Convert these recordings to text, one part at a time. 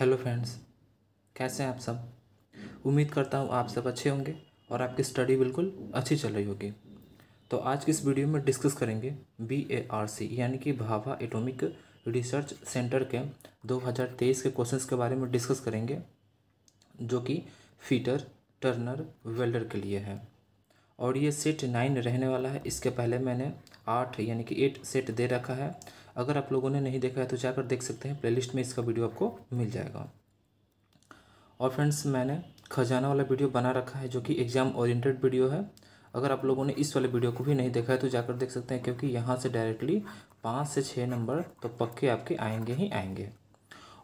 hello friends कैसे हैं आप सब उम्मीद करता हूँ आप सब अच्छे होंगे और आपकी स्टडी बिल्कुल अच्छी चल रही होगी तो आज की इस वीडियो में डिस्कस करेंगे बी ए आर सी यानी कि भाभा एटॉमिक रिसर्च सेंटर के 2023 के क्वेश्चंस के बारे में डिस्कस करेंगे जो कि फीटर टर्नर वेल्डर के लिए है और ये सेट नाइन रहने वाला है इसके पहले मैंने आठ यानी कि एट सेट दे रखा है अगर आप लोगों ने नहीं देखा है तो जाकर देख सकते हैं प्लेलिस्ट में इसका वीडियो आपको मिल जाएगा और फ्रेंड्स मैंने खजाना वाला वीडियो बना रखा है जो कि एग्ज़ाम ओरिएंटेड वीडियो है अगर आप लोगों ने इस वाले वीडियो को भी नहीं देखा है तो जाकर देख सकते हैं क्योंकि यहाँ से डायरेक्टली पाँच से छः नंबर तो पक्के आपके आएंगे ही आएंगे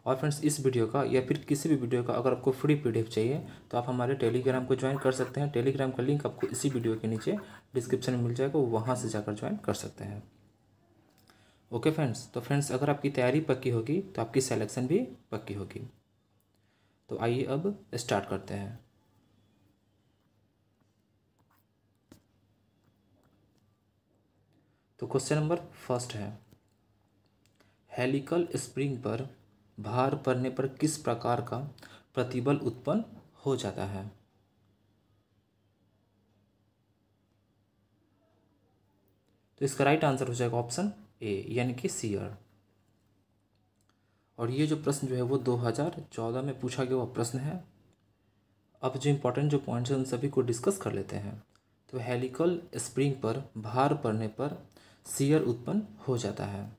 और फ्रेंड्स इस वीडियो का या फिर किसी भी वीडियो का अगर आपको फ्री पी चाहिए तो आप हमारे टेलीग्राम को ज्वाइन कर सकते हैं टेलीग्राम का लिंक आपको इसी वीडियो के नीचे डिस्क्रिप्शन में मिल जाएगा वहाँ से जाकर ज्वाइन कर सकते हैं ओके फ्रेंड्स तो फ्रेंड्स अगर आपकी तैयारी पक्की होगी तो आपकी सेलेक्शन भी पक्की होगी तो आइए अब स्टार्ट करते हैं तो क्वेश्चन नंबर फर्स्ट है हेलिकल स्प्रिंग पर भार पड़ने पर किस प्रकार का प्रतिबल उत्पन्न हो जाता है तो इसका राइट आंसर हो जाएगा ऑप्शन ए यानी कि सीयर और ये जो प्रश्न जो है वो 2014 में पूछा गया हुआ प्रश्न है अब जो इम्पोर्टेंट जो पॉइंट्स हैं उन सभी को डिस्कस कर लेते हैं तो हेलिकल स्प्रिंग पर भार पड़ने पर सीयर उत्पन्न हो जाता है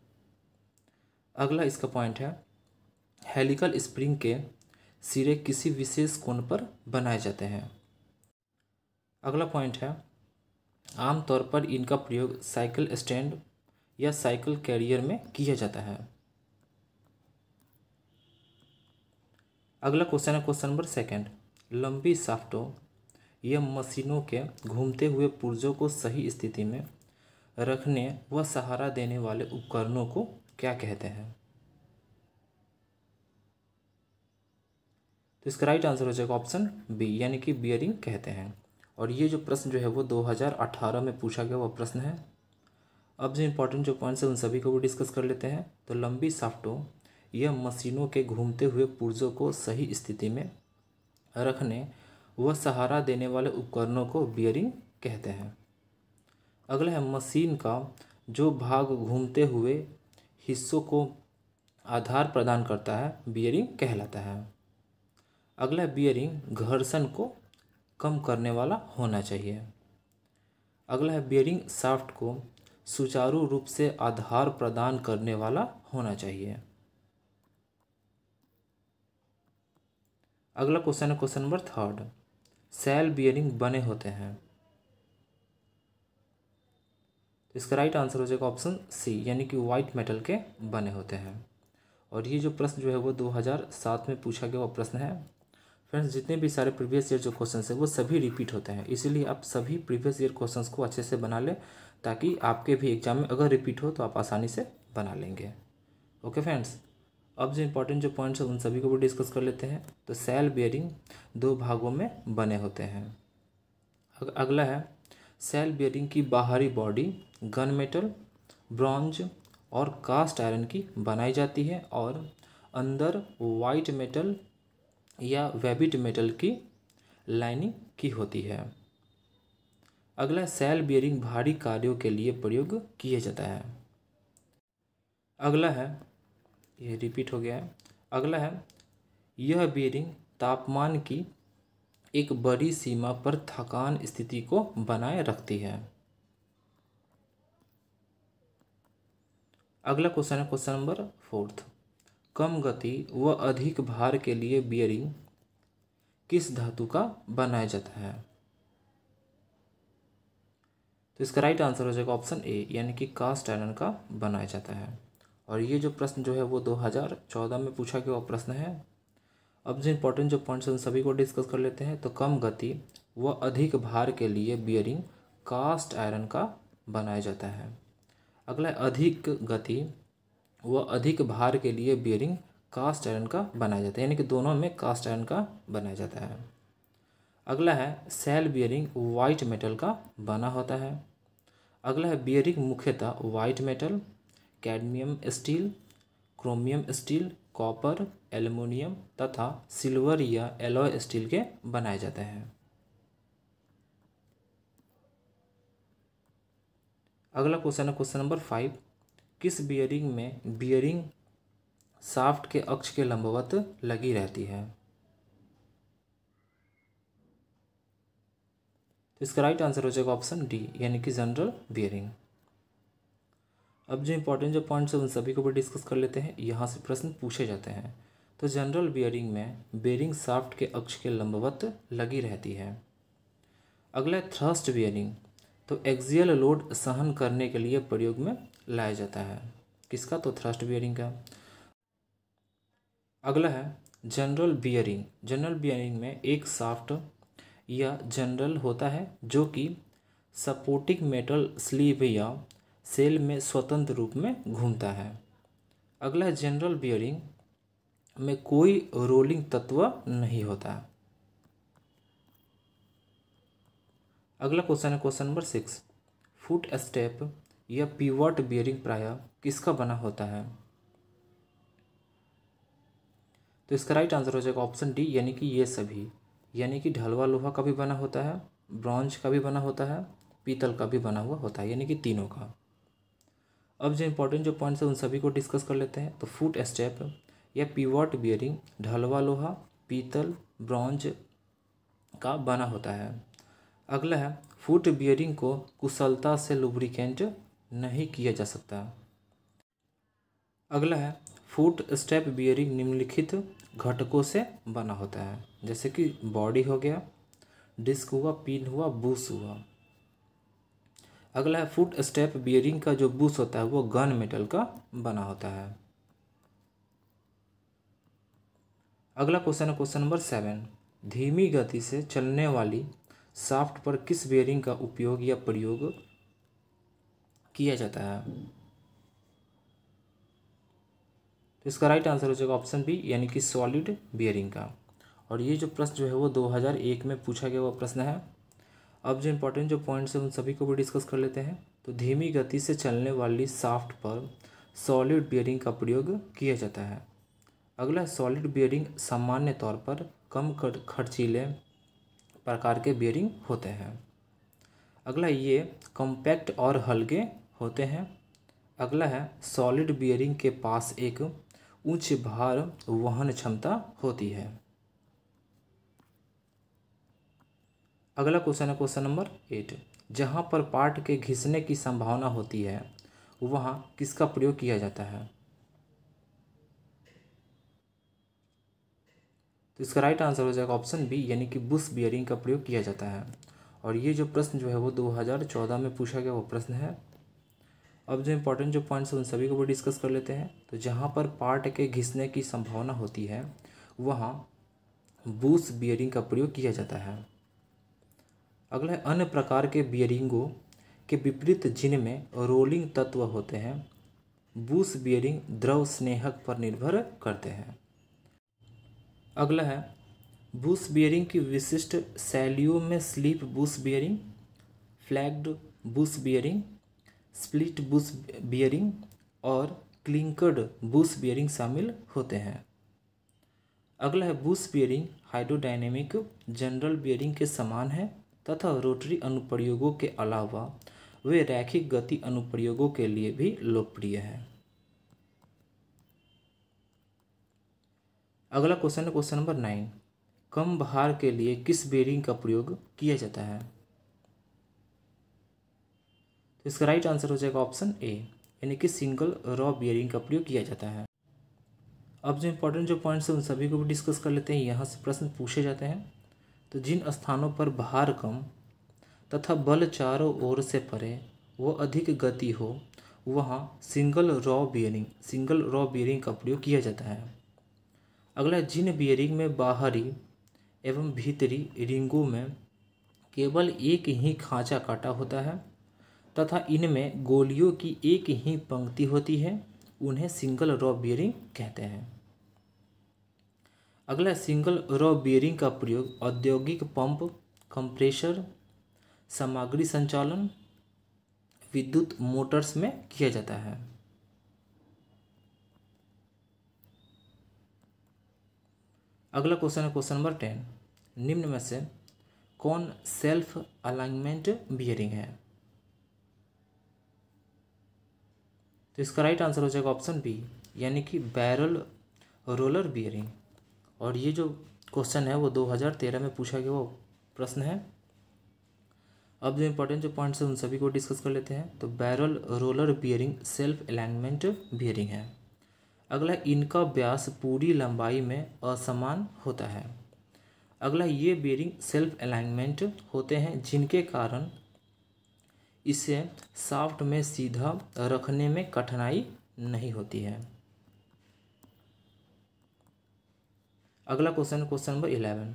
अगला इसका पॉइंट है हेलिकल स्प्रिंग के सिरे किसी विशेष कोण पर बनाए जाते हैं अगला पॉइंट है आमतौर पर इनका प्रयोग साइकिल स्टैंड या साइकिल कैरियर में किया जाता है अगला क्वेश्चन है क्वेश्चन नंबर सेकंड लंबी साफ्टों या मशीनों के घूमते हुए पुर्जों को सही स्थिति में रखने व सहारा देने वाले उपकरणों को क्या कहते हैं तो इसका राइट आंसर हो जाएगा ऑप्शन बी यानी कि बियरिंग कहते हैं और ये जो प्रश्न जो है वो 2018 में पूछा गया वह प्रश्न है अब जो इम्पोर्टेंट जो पॉइंट्स हैं उन सभी को भी डिस्कस कर लेते हैं तो लंबी साफ्टों यह मशीनों के घूमते हुए पुर्जों को सही स्थिति में रखने व सहारा देने वाले उपकरणों को बियरिंग कहते हैं अगला है मशीन का जो भाग घूमते हुए हिस्सों को आधार प्रदान करता है बियरिंग कहलाता है अगला बियरिंग घर्षण को कम करने वाला होना चाहिए अगला है बियरिंग साफ्ट को सुचारू रूप से आधार प्रदान करने वाला होना चाहिए अगला क्वेश्चन है question number third shell bearing बने होते हैं तो इसका राइट आंसर हो जाएगा ऑप्शन सी यानी कि व्हाइट मेटल के बने होते हैं और ये जो प्रश्न जो है वो 2007 में पूछा गया वो प्रश्न है फ्रेंड्स जितने भी सारे प्रीवियस ईयर जो क्वेश्चन है वो सभी रिपीट होते हैं इसीलिए आप सभी प्रीवियस ईयर क्वेश्चन को अच्छे से बना लें ताकि आपके भी एग्जाम में अगर रिपीट हो तो आप आसानी से बना लेंगे ओके फ्रेंड्स अब जो इम्पोर्टेंट जो पॉइंट्स हैं उन सभी को भी डिस्कस कर लेते हैं तो सेल बियरिंग दो भागों में बने होते हैं अग, अगला है सेल बियरिंग की बाहरी बॉडी गन मेटल ब्रॉन्ज और कास्ट आयरन की बनाई जाती है और अंदर वाइट मेटल या वेबिट मेटल की लाइनिंग की होती है अगला सेल बियरिंग भारी कार्यों के लिए प्रयोग किया जाता है अगला है यह रिपीट हो गया है अगला है यह बियरिंग तापमान की एक बड़ी सीमा पर थकान स्थिति को बनाए रखती है अगला क्वेश्चन है क्वेश्चन नंबर फोर्थ कम गति व अधिक भार के लिए बियरिंग किस धातु का बनाया जाता है तो इसका राइट आंसर हो जाएगा ऑप्शन ए यानी कि कास्ट आयरन का बनाया जाता है और ये जो प्रश्न जो है वो 2014 में पूछा गया प्रश्न है अब जो इंपॉर्टेंट जो पॉइंट्स उन सभी को डिस्कस कर लेते हैं तो कम गति व अधिक भार के लिए बियरिंग कास्ट आयरन का बनाया जाता है अगला अधिक गति व अधिक भार के लिए बियरिंग कास्ट आयरन का बनाया जाता है यानी कि दोनों में कास्ट आयरन का बनाया जाता है अगला है सेल बियरिंग वाइट मेटल का बना होता है अगला है बियरिंग मुख्यतः white metal cadmium steel chromium steel copper aluminium तथा सिल्वर या एलॉय स्टील के बनाए जाते हैं अगला क्वेश्चन है क्वेश्चन नंबर फाइव किस बियरिंग में बियरिंग साफ्ट के अक्ष के लंबवत लगी रहती है तो इसका राइट आंसर हो जाएगा ऑप्शन डी यानी कि जनरल बियरिंग अब जो इंपॉर्टेंट जो पॉइंट्स हैं उन सभी को भी डिस्कस कर लेते हैं यहाँ से प्रश्न पूछे जाते हैं तो जनरल बियरिंग में बेरिंग साफ्ट के अक्ष के लंबवत लगी रहती है अगला है थ्रस्ट बियरिंग तो एक्सियल लोड सहन करने के लिए प्रयोग में लाया जाता है किसका तो थ्रस्ट बियरिंग का अगला है जनरल बियरिंग जनरल बियरिंग में एक साफ्ट या जनरल होता है जो कि सपोर्टिंग मेटल स्लीव या सेल में स्वतंत्र रूप में घूमता है अगला जनरल बियरिंग में कोई रोलिंग तत्व नहीं होता अगला क्वेश्चन है question number six foot step या पीवर्ट बियरिंग प्राय किसका बना होता है तो इसका राइट आंसर हो जाएगा ऑप्शन डी यानी कि ये सभी यानी कि ढलवा लोहा का भी बना होता है ब्रॉन्ज का भी बना होता है पीतल का भी बना हुआ होता है यानी कि तीनों का अब जो इम्पोर्टेंट जो पॉइंट्स हैं उन सभी को डिस्कस कर लेते हैं तो फुट स्टेप या पीवॉट बियरिंग ढलवा लोहा पीतल ब्रॉन्ज का बना होता है अगला है फुट बियरिंग को कुशलता से लुब्रिकेंट नहीं किया जा सकता अगला है फुट स्टेप बियरिंग निम्नलिखित घटकों से बना होता है जैसे कि बॉडी हो गया डिस्क हुआ पिन हुआ बूस हुआ अगला है फुट स्टेप बियरिंग का जो बूस होता है वो गन मेटल का बना होता है अगला क्वेश्चन है क्वेश्चन नंबर सेवन धीमी गति से चलने वाली साफ्ट पर किस बियरिंग का उपयोग या प्रयोग किया जाता है तो इसका राइट आंसर हो जाएगा ऑप्शन बी यानी कि सॉलिड बियरिंग का और ये जो प्रश्न जो है वो 2001 में पूछा गया हुआ प्रश्न है अब जो इम्पोर्टेंट जो पॉइंट्स हैं उन सभी को भी डिस्कस कर लेते हैं तो धीमी गति से चलने वाली साफ्ट पर सॉलिड बियरिंग का प्रयोग किया जाता है अगला सॉलिड बियरिंग सामान्य तौर पर कम खर्चीले प्रकार के बियरिंग होते हैं अगला ये कॉम्पैक्ट और हल्के होते हैं अगला है सॉलिड बियरिंग के पास एक उच्च भार वहन क्षमता होती है अगला क्वेश्चन है क्वेश्चन नंबर एट जहाँ पर पार्ट के घिसने की संभावना होती है वहाँ किसका प्रयोग किया जाता है तो इसका राइट आंसर हो जाएगा ऑप्शन बी यानी कि बुश बियरिंग का प्रयोग किया जाता है और ये जो प्रश्न जो है वो 2014 में पूछा गया वो प्रश्न है अब जो इम्पोर्टेंट जो पॉइंट्स हैं उन सभी को भी डिस्कस कर लेते हैं तो जहाँ पर पार्ट के घिसने की संभावना होती है वहाँ बूस बियरिंग का प्रयोग किया जाता है अगला अन्य प्रकार के बियरिंगों के विपरीत जिनमें रोलिंग तत्व होते हैं बूस बियरिंग द्रव स्नेहक पर निर्भर करते हैं अगला है बूस बियरिंग की विशिष्ट शैलियों में sleeve bush bearing flanged bush bearing split bush bearing और क्लिंकर्ड बुश बियरिंग शामिल होते हैं अगला है bush bearing hydrodynamic journal bearing के समान है तथा रोटरी अनुप्रयोगों के अलावा वे रैखिक गति अनुप्रयोगों के लिए भी लोकप्रिय हैं अगला क्वेश्चन है क्वेश्चन नंबर नाइन कम भार के लिए किस बियरिंग का प्रयोग किया जाता है तो इसका राइट आंसर हो जाएगा ऑप्शन ए यानी कि सिंगल रॉ बियरिंग का प्रयोग किया जाता है अब जो इम्पोर्टेंट जो पॉइंट्स हैं उन सभी को भी डिस्कस कर लेते हैं यहाँ से प्रश्न पूछे जाते हैं तो जिन स्थानों पर भार कम तथा बल चारों ओर से परे वो अधिक गति हो वहाँ single row bearing single row bearing का प्रयोग किया जाता है अगला जिन बियरिंग में बाहरी एवं भीतरी रिंगों में केवल एक ही खांचा काटा होता है तथा इनमें गोलियों की एक ही पंक्ति होती है उन्हें सिंगल रॉ बियरिंग कहते हैं अगला सिंगल रॉ बियरिंग का प्रयोग औद्योगिक पंप कंप्रेशर सामग्री संचालन विद्युत मोटर्स में किया जाता है अगला क्वेश्चन है क्वेश्चन नंबर टेन निम्न में से कौन सेल्फ अलाइनमेंट बियरिंग है तो इसका राइट आंसर हो जाएगा ऑप्शन बी यानी कि बैरल रोलर बियरिंग और ये जो क्वेश्चन है वो 2013 में पूछा गया वो प्रश्न है अब जो इम्पोर्टेंट जो पॉइंट्स हैं उन सभी को डिस्कस कर लेते हैं तो barrel roller bearing self alignment bearing है अगला इनका व्यास पूरी लंबाई में असमान होता है अगला ये बियरिंग सेल्फ अलाइनमेंट होते हैं जिनके कारण इसे साफ्ट में सीधा रखने में कठिनाई नहीं होती है अगला क्वेश्चन क्वेश्चन नंबर इलेवन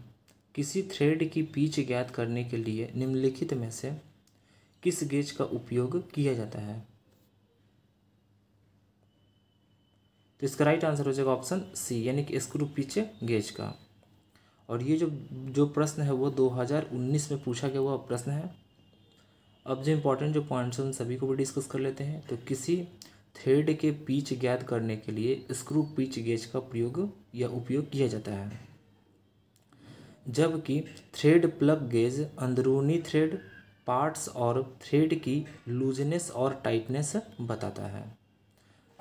किसी थ्रेड की पीच ज्ञात करने के लिए निम्नलिखित में से किस गेज का उपयोग किया जाता है तो इसका राइट आंसर हो जाएगा ऑप्शन सी यानी कि स्क्रू पिच गेज का और ये जो जो प्रश्न है वो 2019 में पूछा गया हुआ प्रश्न है अब जो इम्पोर्टेंट जो पॉइंट्स हैं उन सभी को भी डिस्कस कर लेते हैं तो किसी थ्रेड के पीच ज्ञात करने के लिए स्क्रू पीच गेज का प्रयोग या उपयोग किया जाता है जबकि थ्रेड प्लग गेज अंदरूनी थ्रेड पार्ट्स और थ्रेड की लूजनेस और टाइटनेस बताता है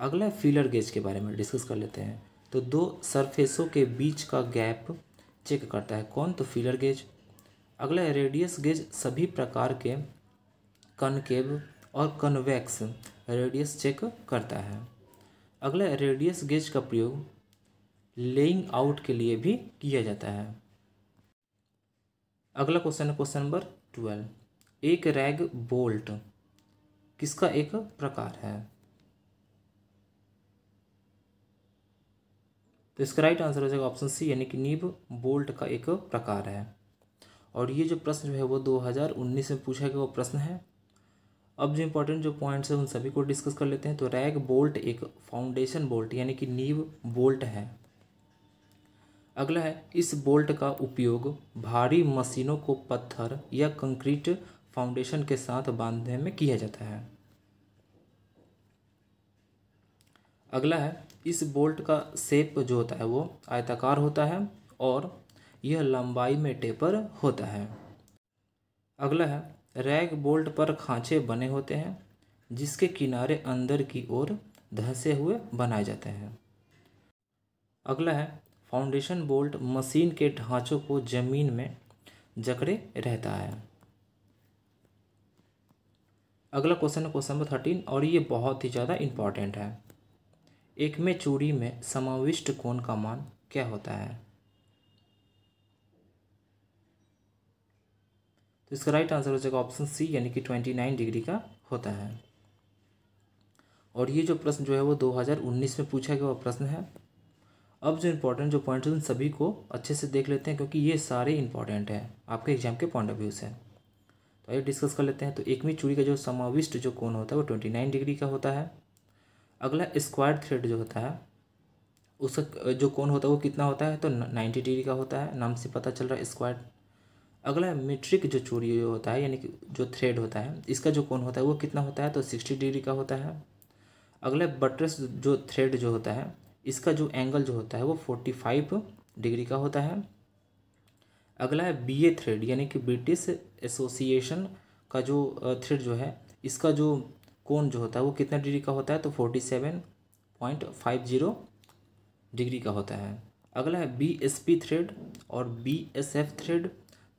अगला फीलर गेज के बारे में डिस्कस कर लेते हैं तो दो सरफेसों के बीच का गैप चेक करता है कौन तो फीलर गेज अगला रेडियस गेज सभी प्रकार के कनकेव और कन्वेक्स रेडियस चेक करता है अगला रेडियस गेज का प्रयोग लेइंग आउट के लिए भी किया जाता है अगला क्वेश्चन है क्वेश्चन नंबर ट्वेल्व एक रैग बोल्ट किसका एक प्रकार है तो इसका राइट आंसर हो जाएगा ऑप्शन सी यानी कि नीब बोल्ट का एक प्रकार है और ये जो प्रश्न है वो 2019 में पूछा गया वो प्रश्न है अब जो इम्पोर्टेंट जो पॉइंट्स हैं उन सभी को डिस्कस कर लेते हैं तो रैग बोल्ट एक फाउंडेशन बोल्ट यानी कि नीव बोल्ट है अगला है इस बोल्ट का उपयोग भारी मशीनों को पत्थर या कंक्रीट फाउंडेशन के साथ बांधने में किया जाता है अगला है इस बोल्ट का सेप जो होता है वो आयताकार होता है और यह लंबाई में टेपर होता है अगला है रैग बोल्ट पर खांचे बने होते हैं जिसके किनारे अंदर की ओर धसे हुए बनाए जाते हैं अगला है फाउंडेशन बोल्ट मशीन के ढांचों को जमीन में जकड़े रहता है अगला क्वेश्चन है क्वेश्चन नंबर थर्टीन और ये बहुत ही ज़्यादा इम्पॉर्टेंट है एक में चूड़ी में समाविष्ट कोण का मान क्या होता है तो इसका राइट आंसर हो जाएगा ऑप्शन सी यानी कि ट्वेंटी नाइन डिग्री का होता है और ये जो प्रश्न जो है वो दो हज़ार उन्नीस में पूछा गया वो प्रश्न है अब जो इम्पोर्टेंट जो पॉइंट उन सभी को अच्छे से देख लेते हैं क्योंकि ये सारे इंपॉर्टेंट हैं आपके एग्जाम के पॉइंट ऑफ व्यू से तो आइए डिस्कस कर लेते हैं तो एकमी चूड़ी का जो समाविष्ट जो कोण होता है वो ट्वेंटी नाइन डिग्री का होता है अगला स्क्वायर थ्रेड जो होता है उसका जो कोण होता है वो कितना होता है तो नाइन्टी डिग्री का होता है नाम से पता चल रहा है स्क्वायर अगला मीट्रिक जो चूड़ी होता है यानी कि जो थ्रेड होता है इसका जो कोण होता है वो कितना होता है तो सिक्सटी डिग्री का होता है अगला बटरस जो थ्रेड जो होता है इसका जो एंगल जो होता है वो फोर्टी फाइव डिग्री का होता है अगला है बी ए थ्रेड यानी कि ब्रिटिश एसोसिएशन का जो थ्रेड जो है इसका जो कोण जो होता है वो कितना डिग्री का होता है तो forty seven point five zero degree का होता है अगला है बी एस पी थ्रेड और बी एस एफ थ्रेड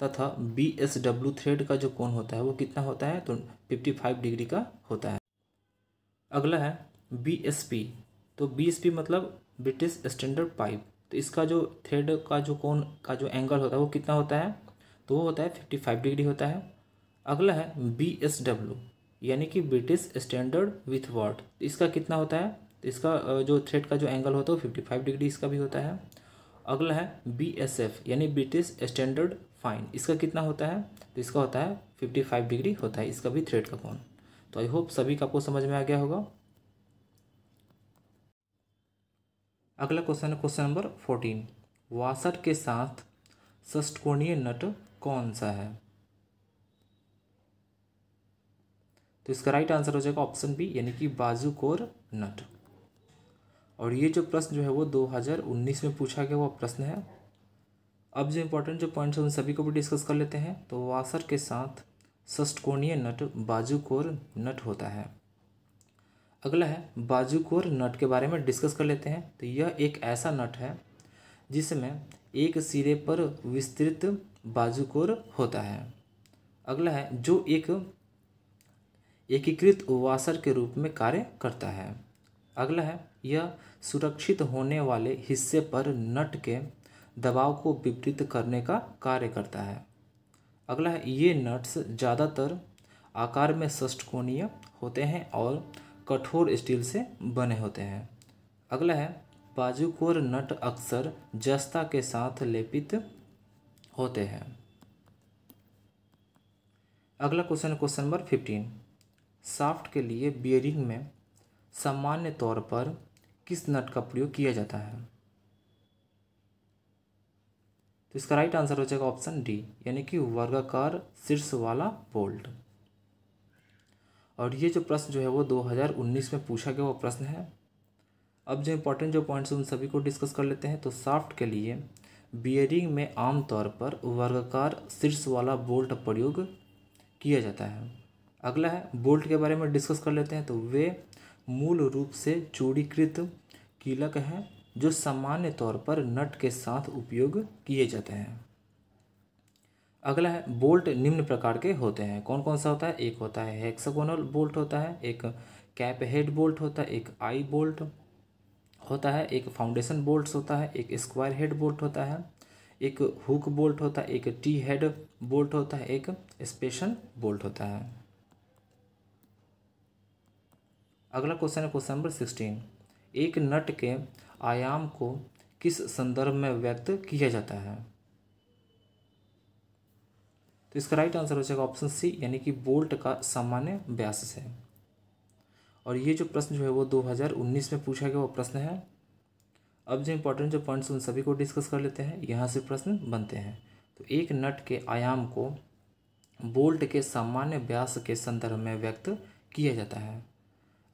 तथा बी एस डब्ल्यू थ्रेड का जो कोण होता है वो कितना होता है तो फिफ्टी फाइव डिग्री का होता है अगला है बी एस पी तो बी एस पी मतलब ब्रिटिश स्टैंडर्ड पाइप तो इसका जो थ्रेड का जो कोण का जो एंगल होता है वो कितना होता है तो वो होता है फिफ्टी फाइव डिग्री होता है अगला है बी एस डब्ल्यू यानी कि ब्रिटिश स्टैंडर्ड विथ वॉट तो इसका कितना होता है तो इसका जो थ्रेड का जो एंगल होता है वो फिफ्टी फाइव डिग्री इसका भी होता है अगला है बी एस एफ यानी ब्रिटिश स्टैंडर्ड फाइन इसका कितना होता है तो इसका होता है फिफ्टी फाइव डिग्री होता है इसका भी थ्रेड का कौन तो आई होप सभी का आपको समझ में आ गया होगा अगला क्वेश्चन है क्वेश्चन नंबर फोर्टीन वासर के साथ सष्टकोणीय नट कौन सा है तो इसका राइट आंसर हो जाएगा ऑप्शन बी यानी कि बाजू कोर नट और ये जो प्रश्न जो है वो 2019 में पूछा गया हुआ प्रश्न है अब जो इम्पोर्टेंट जो पॉइंट्स हैं उन सभी को भी डिस्कस कर लेते हैं तो वासर के साथ सष्टकोणीय नट बाजूकोर नट होता है अगला है बाजूकोर नट के बारे में डिस्कस कर लेते हैं तो यह एक ऐसा नट है जिसमें एक सिरे पर विस्तृत बाजूकोर होता है अगला है जो एक एकीकृत वासर के रूप में कार्य करता है अगला है यह सुरक्षित होने वाले हिस्से पर नट के दबाव को विपरीत करने का कार्य करता है अगला है ये नट्स ज़्यादातर आकार में सष्टकोणीय होते हैं और कठोर स्टील से बने होते हैं अगला है बाजूकोर नट अक्सर जस्ता के साथ लेपित होते हैं अगला क्वेश्चन है क्वेश्चन नंबर फिफ्टीन साफ्ट के लिए बियरिंग में सामान्य तौर पर किस नट का प्रयोग किया जाता है तो इसका राइट आंसर हो जाएगा ऑप्शन डी यानी कि वर्गाकार शीर्ष वाला बोल्ट और ये जो प्रश्न जो है वो 2019 में पूछा गया वो प्रश्न है अब जो इम्पोर्टेंट जो पॉइंट्स उन सभी को डिस्कस कर लेते हैं तो साफ्ट के लिए बियरिंग में आमतौर पर वर्गाकार शीर्ष वाला बोल्ट प्रयोग किया जाता है अगला है बोल्ट के बारे में डिस्कस कर लेते हैं तो वे मूल रूप से चूड़ीकृत कीलक हैं जो सामान्य तौर पर नट के साथ उपयोग किए जाते हैं अगला है बोल्ट निम्न प्रकार के होते हैं कौन कौन सा होता है एक होता है हेक्सागोनल बोल्ट होता है एक कैप हेड बोल्ट होता है एक आई बोल्ट होता है एक फाउंडेशन बोल्ट होता है एक स्क्वायर हेड बोल्ट होता है एक हुक बोल्ट होता है एक टी हेड बोल्ट होता है एक स्पेशन बोल्ट होता है अगला क्वेश्चन है क्वेश्चन नंबर सिक्सटीन एक नट के आयाम को किस संदर्भ में व्यक्त किया जाता है तो इसका राइट आंसर हो जाएगा ऑप्शन सी यानी कि बोल्ट का सामान्य व्यास है और ये जो प्रश्न जो है वो 2019 में पूछा गया वो प्रश्न है अब जो इम्पोर्टेंट जो पॉइंट्स उन सभी को डिस्कस कर लेते हैं यहाँ से प्रश्न बनते हैं तो एक नट के आयाम को बोल्ट के सामान्य व्यास के संदर्भ में व्यक्त किया जाता है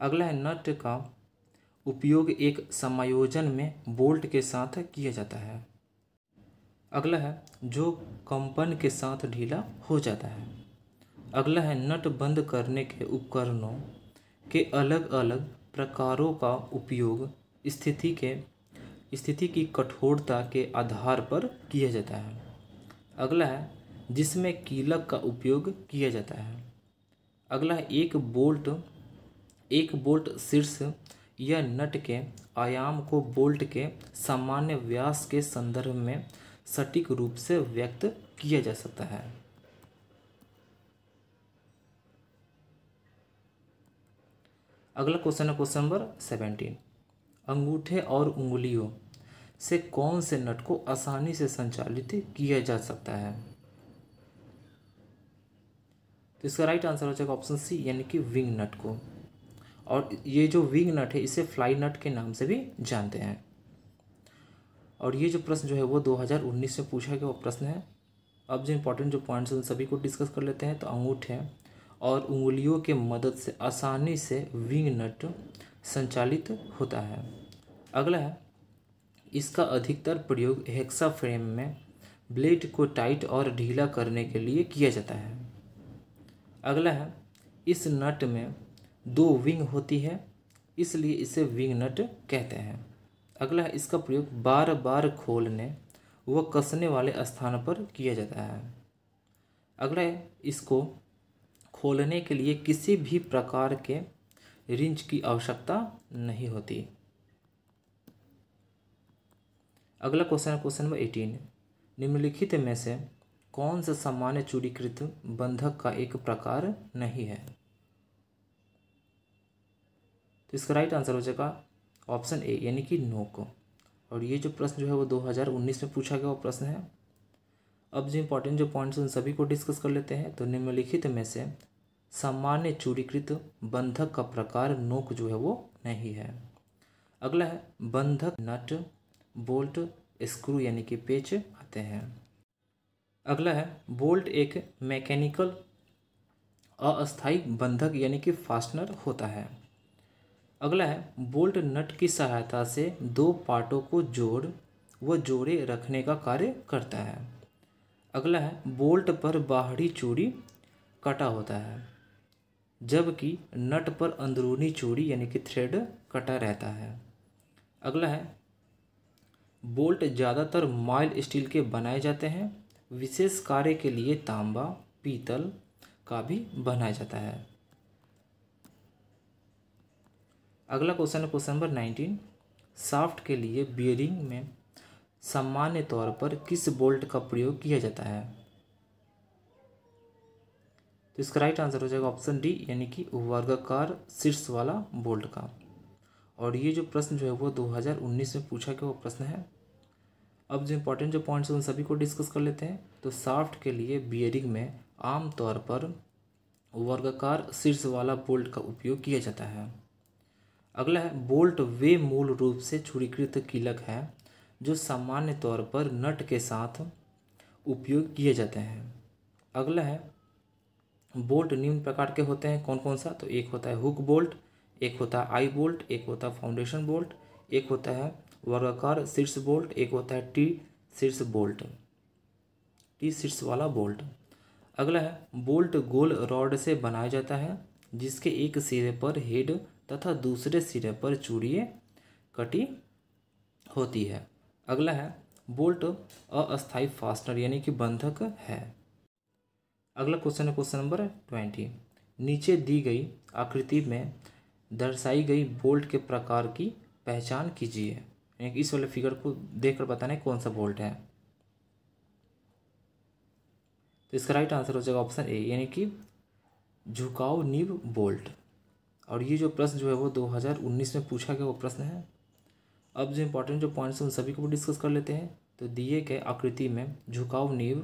अगला है नट का उपयोग एक समायोजन में बोल्ट के साथ किया जाता है अगला है जो कंपन के साथ ढीला हो जाता है अगला है नट बंद करने के उपकरणों के अलग अलग प्रकारों का उपयोग स्थिति के स्थिति की कठोरता के आधार पर किया जाता है अगला है जिसमें कीलक का उपयोग किया जाता है अगला है एक बोल्ट एक बोल्ट शीर्ष यह नट के आयाम को बोल्ट के सामान्य व्यास के संदर्भ में सटीक रूप से व्यक्त किया जा सकता है अगला क्वेश्चन है क्वेश्चन नंबर सेवेंटीन अंगूठे और उंगलियों से कौन से नट को आसानी से संचालित किया जा सकता है तो इसका राइट आंसर हो जाएगा ऑप्शन सी यानी कि विंग नट को और ये जो विंग नट है इसे फ्लाई नट के नाम से भी जानते हैं और ये जो प्रश्न जो है वो 2019 में पूछा गया वो प्रश्न है अब जो इम्पोर्टेंट जो पॉइंट्स उन सभी को डिस्कस कर लेते हैं तो अंगूठे और उंगलियों के मदद से आसानी से विंग नट संचालित होता है अगला है इसका अधिकतर प्रयोग हेक्सा फ्रेम में ब्लेड को टाइट और ढीला करने के लिए किया जाता है अगला है इस नट में दो विंग होती है इसलिए इसे विंग नट कहते हैं अगला है इसका प्रयोग बार बार खोलने व कसने वाले स्थान पर किया जाता है अगला है इसको खोलने के लिए किसी भी प्रकार के रिंच की आवश्यकता नहीं होती अगला क्वेश्चन है क्वेश्चन नंबर एटीन निम्नलिखित में से कौन सा सामान्य चूड़ीकृत बंधक का एक प्रकार नहीं है तो इसका राइट आंसर हो जाएगा ऑप्शन ए यानी कि नो को और ये जो प्रश्न जो है वो 2019 में पूछा गया वो प्रश्न है अब जो इम्पोर्टेंट जो पॉइंट्स उन सभी को डिस्कस कर लेते हैं तो निम्नलिखित में से सामान्य चूरीकृत बंधक का प्रकार नोक जो है वो नहीं है अगला है बंधक नट बोल्ट स्क्रू यानी कि पेच आते हैं अगला है बोल्ट एक मैकेनिकल अस्थाई बंधक यानी कि फास्टनर होता है अगला है बोल्ट नट की सहायता से दो पार्टों को जोड़ व जोड़े रखने का कार्य करता है अगला है बोल्ट पर बाहरी चूड़ी कटा होता है जबकि नट पर अंदरूनी चूड़ी यानी कि थ्रेड कटा रहता है अगला है बोल्ट ज़्यादातर माइल स्टील के बनाए जाते हैं विशेष कार्य के लिए तांबा पीतल का भी बनाया जाता है अगला क्वेश्चन है क्वेश्चन नंबर नाइनटीन साफ्ट के लिए बियरिंग में सामान्य तौर पर किस बोल्ट का प्रयोग किया जाता है तो इसका राइट आंसर हो जाएगा ऑप्शन डी यानी कि वर्गाकार शीर्ष वाला बोल्ट का और ये जो प्रश्न जो है वो 2019 में पूछा गया वो प्रश्न है अब जो इम्पोर्टेंट जो पॉइंट्स हैं उन सभी को डिस्कस कर लेते हैं तो साफ्ट के लिए बियरिंग में आमतौर पर वर्गाकार शीर्ष वाला बोल्ट का उपयोग किया जाता है अगला है बोल्ट वे मूल रूप से छुरीकृत कीलक है जो सामान्य तौर पर नट के साथ उपयोग किए जाते हैं अगला है बोल्ट निम्न प्रकार के होते हैं कौन कौन सा तो एक होता है हुक बोल्ट एक होता है आई बोल्ट एक होता है फाउंडेशन बोल्ट एक होता है वर्गाकार शीर्ष बोल्ट एक होता है टी शीर्ष बोल्ट टी शीर्ष वाला बोल्ट अगला है बोल्ट गोल रॉड से बनाया जाता है जिसके एक सिरे पर हेड तथा दूसरे सिरे पर चूड़िए कटी होती है अगला है बोल्ट अस्थायी फास्टनर यानी कि बंधक है अगला क्वेश्चन है क्वेश्चन नंबर ट्वेंटी नीचे दी गई आकृति में दर्शाई गई बोल्ट के प्रकार की पहचान कीजिए यानी कि इस वाले फिगर को देखकर बताना है कौन सा बोल्ट है तो इसका राइट आंसर हो जाएगा ऑप्शन ए यानी कि झुकाव नीब बोल्ट और ये जो प्रश्न जो है वो 2019 में पूछा गया वो प्रश्न है अब जो इम्पोर्टेंट जो पॉइंट्स हैं उन सभी को भी डिस्कस कर लेते हैं तो दिए गए आकृति में झुकाव नींव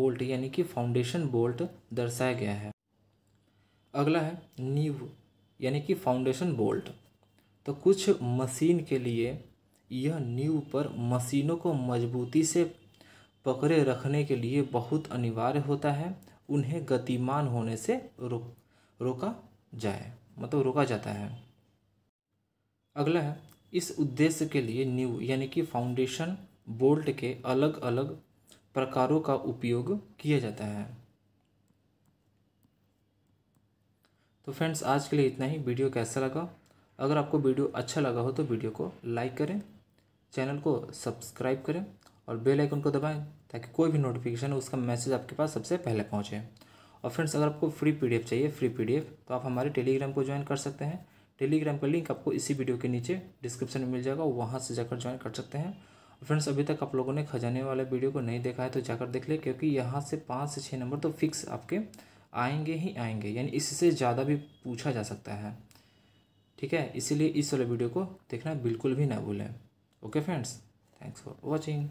बोल्ट यानी कि फाउंडेशन बोल्ट दर्शाया गया है अगला है नींव यानी कि फाउंडेशन बोल्ट तो कुछ मशीन के लिए यह नींव पर मशीनों को मजबूती से पकड़े रखने के लिए बहुत अनिवार्य होता है उन्हें गतिमान होने से रोक रोका जाए मतलब रोका जाता है अगला है इस उद्देश्य के लिए न्यू यानी कि फाउंडेशन बोल्ट के अलग अलग प्रकारों का उपयोग किया जाता है तो फ्रेंड्स आज के लिए इतना ही वीडियो कैसा लगा अगर आपको वीडियो अच्छा लगा हो तो वीडियो को लाइक करें चैनल को सब्सक्राइब करें और बेल आइकन को दबाएं ताकि कोई भी नोटिफिकेशन हो उसका मैसेज आपके पास सबसे पहले पहुंचे और फ्रेंड्स अगर आपको फ्री पी चाहिए फ्री पी तो आप हमारे टेलीग्राम को ज्वाइन कर सकते हैं टेलीग्राम का लिंक आपको इसी वीडियो के नीचे डिस्क्रिप्शन में मिल जाएगा वहाँ से जाकर ज्वाइन कर सकते हैं फ्रेंड्स अभी तक आप लोगों ने खजाने वाले वीडियो को नहीं देखा है तो जाकर देख ले क्योंकि यहाँ से पाँच से छः नंबर तो फिक्स आपके आएंगे ही आएंगे यानी इससे ज़्यादा भी पूछा जा सकता है ठीक है इसीलिए इस वाले वीडियो को देखना बिल्कुल भी ना भूलें okay friends thanks for watching